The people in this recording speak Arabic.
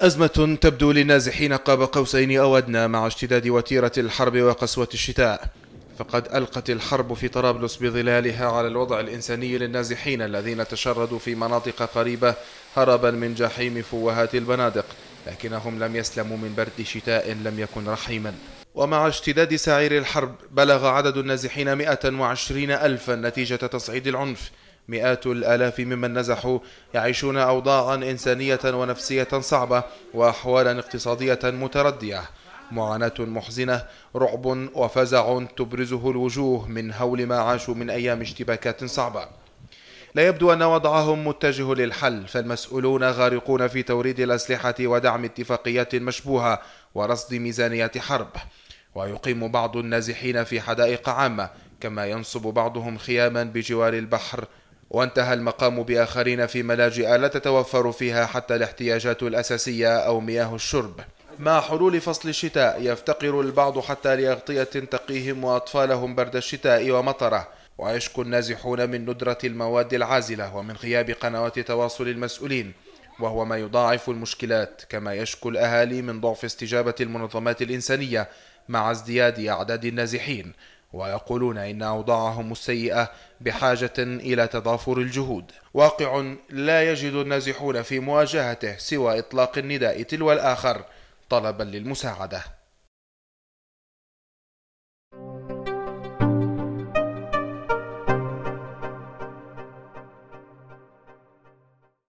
أزمة تبدو للنازحين قاب قوسين أو أدنى مع اشتداد وتيرة الحرب وقسوة الشتاء فقد ألقت الحرب في طرابلس بظلالها على الوضع الإنساني للنازحين الذين تشردوا في مناطق قريبة هربا من جحيم فوهات البنادق لكنهم لم يسلموا من برد شتاء لم يكن رحيما ومع اشتداد سعير الحرب بلغ عدد النازحين 120 ألفا نتيجة تصعيد العنف مئات الآلاف ممن نزحوا يعيشون أوضاعا إنسانية ونفسية صعبة وأحوالا اقتصادية متردية معاناة محزنة رعب وفزع تبرزه الوجوه من هول ما عاشوا من أيام اشتباكات صعبة لا يبدو أن وضعهم متجه للحل فالمسؤولون غارقون في توريد الأسلحة ودعم اتفاقيات مشبوهة ورصد ميزانيات حرب ويقيم بعض النازحين في حدائق عامة كما ينصب بعضهم خياما بجوار البحر وانتهى المقام بآخرين في ملاجئ لا تتوفر فيها حتى الاحتياجات الأساسية أو مياه الشرب مع حلول فصل الشتاء يفتقر البعض حتى لأغطية تقيهم وأطفالهم برد الشتاء ومطره ويشكو النازحون من ندرة المواد العازلة ومن غياب قنوات تواصل المسؤولين وهو ما يضاعف المشكلات كما يشكو الأهالي من ضعف استجابة المنظمات الإنسانية مع ازدياد أعداد النازحين ويقولون إن أوضاعهم السيئة بحاجة إلى تضافر الجهود واقع لا يجد النازحون في مواجهته سوى إطلاق النداء تلو الآخر طلبا للمساعدة